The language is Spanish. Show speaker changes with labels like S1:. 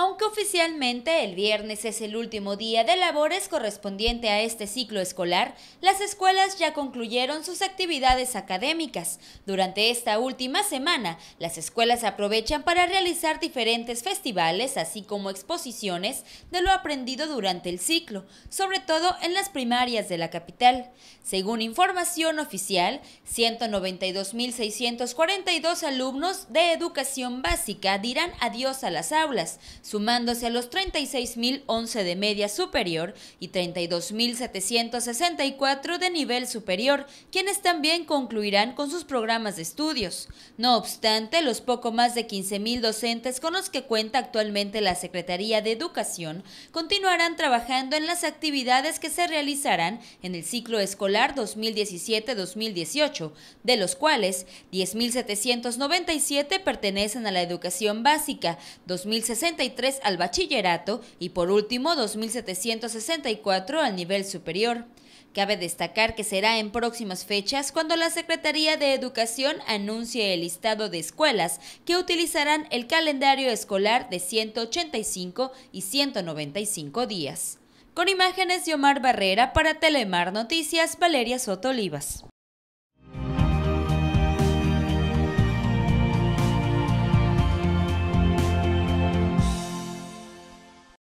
S1: Aunque oficialmente el viernes es el último día de labores correspondiente a este ciclo escolar, las escuelas ya concluyeron sus actividades académicas. Durante esta última semana, las escuelas aprovechan para realizar diferentes festivales, así como exposiciones de lo aprendido durante el ciclo, sobre todo en las primarias de la capital. Según información oficial, 192.642 alumnos de educación básica dirán adiós a las aulas sumándose a los 36.011 de media superior y 32.764 de nivel superior, quienes también concluirán con sus programas de estudios. No obstante, los poco más de 15.000 docentes con los que cuenta actualmente la Secretaría de Educación continuarán trabajando en las actividades que se realizarán en el ciclo escolar 2017-2018, de los cuales 10.797 pertenecen a la educación básica, 2063 al bachillerato y por último 2.764 al nivel superior. Cabe destacar que será en próximas fechas cuando la Secretaría de Educación anuncie el listado de escuelas que utilizarán el calendario escolar de 185 y 195 días. Con imágenes de Omar Barrera para Telemar Noticias, Valeria Soto Olivas.